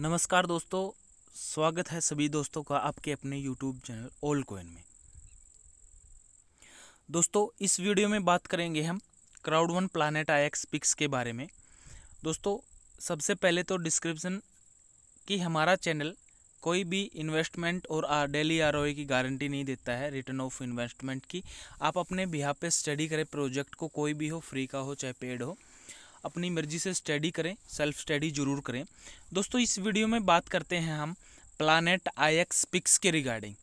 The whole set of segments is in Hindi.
नमस्कार दोस्तों स्वागत है सभी दोस्तों का आपके अपने यूट्यूब चैनल ओल्ड कोइन में दोस्तों इस वीडियो में बात करेंगे हम crowd one planet I X pics के बारे में दोस्तों सबसे पहले तो डिस्क्रिप्शन कि हमारा चैनल कोई भी इन्वेस्टमेंट और डेली आर की गारंटी नहीं देता है रिटर्न ऑफ इन्वेस्टमेंट की आप अपने बिहार पे स्टडी करें प्रोजेक्ट को कोई भी हो फ्री का हो चाहे पेड हो अपनी मर्जी से स्टडी करें सेल्फ स्टडी जरूर करें दोस्तों इस वीडियो में बात करते हैं हम प्लानट आई एक्स पिक्स के regarding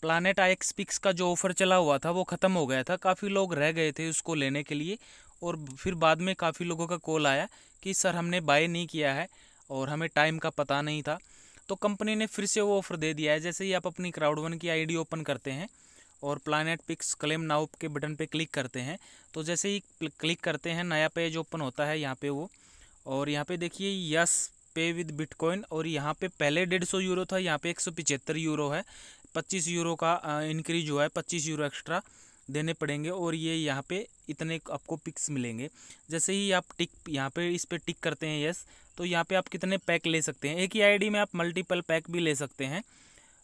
planet I X pics का जो ऑफ़र चला हुआ था वो ख़त्म हो गया था काफ़ी लोग रह गए थे उसको लेने के लिए और फिर बाद में काफ़ी लोगों का कॉल आया कि सर हमने बाय नहीं किया है और हमें टाइम का पता नहीं था तो कंपनी ने फिर से वो ऑफ़र दे दिया है जैसे ही आप अपनी क्राउड वन की आईडी ओपन करते हैं और प्लानट पिक्स क्लेम नाउ के बटन पे क्लिक करते हैं तो जैसे ही क्लिक करते हैं नया पेज ओपन होता है यहाँ पे वो और यहाँ पे देखिए यस पे विद बिटकॉइन और यहाँ पे पहले डेढ़ सौ यूरो था यहाँ पे एक सौ पिचहत्तर यूरो है पच्चीस यूरो का इंक्रीज हुआ है पच्चीस यूरो एक्स्ट्रा देने पड़ेंगे और ये यहाँ पे इतने आपको पिक्स मिलेंगे जैसे ही आप टिक यहाँ पे इस पर टिक करते हैं यस तो यहाँ पे आप कितने पैक ले सकते हैं एक ही आईडी में आप मल्टीपल पैक भी ले सकते हैं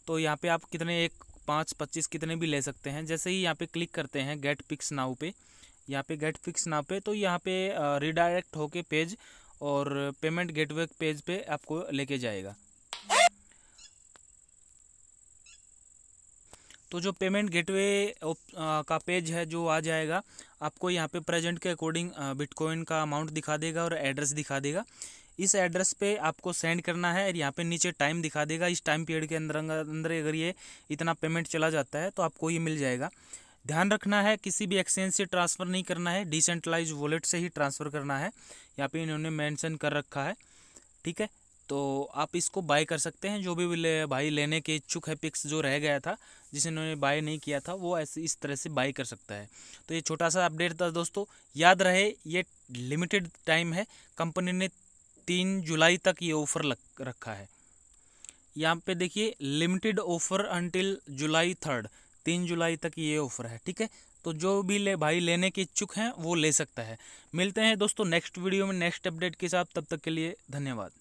तो यहाँ पे आप कितने एक पाँच पच्चीस कितने भी ले सकते हैं जैसे ही यहाँ पे क्लिक करते हैं गेट पिक्स नाउ पे यहाँ पे गेट पिक्स नाउ पे तो यहाँ पे रिडायरेक्ट होके पेज और पेमेंट गेटवे पेज पे आपको लेके जाएगा तो जो पेमेंट गेटवे का पेज है जो आ जाएगा आपको यहाँ पे प्रेजेंट के अकॉर्डिंग बिटकॉइन का अमाउंट दिखा देगा और एड्रेस दिखा देगा इस एड्रेस पे आपको सेंड करना है और यहाँ पे नीचे टाइम दिखा देगा इस टाइम पीरियड के अंदर अंदर अगर ये इतना पेमेंट चला जाता है तो आपको ये मिल जाएगा ध्यान रखना है किसी भी एक्सचेंज से ट्रांसफ़र नहीं करना है डिसेंट्रलाइज वॉलेट से ही ट्रांसफ़र करना है यहाँ पे इन्होंने मेंशन कर रखा है ठीक है तो आप इसको बाय कर सकते हैं जो भी ले, भाई लेने के इच्छुक है पिक्स जो रह गया था जिसे इन्होंने बाय नहीं किया था वो ऐसे इस तरह से बाय कर सकता है तो ये छोटा सा अपडेट था दोस्तों याद रहे ये लिमिटेड टाइम है कंपनी ने तीन जुलाई तक ये ऑफ़र लग रखा है यहाँ पे देखिए limited offer until July third तीन जुलाई तक ये ऑफ़र है ठीक है तो जो भी ले भाई लेने के इच्छुक हैं वो ले सकता है मिलते हैं दोस्तों नेक्स्ट वीडियो में नेक्स्ट अपडेट के साथ तब तक के लिए धन्यवाद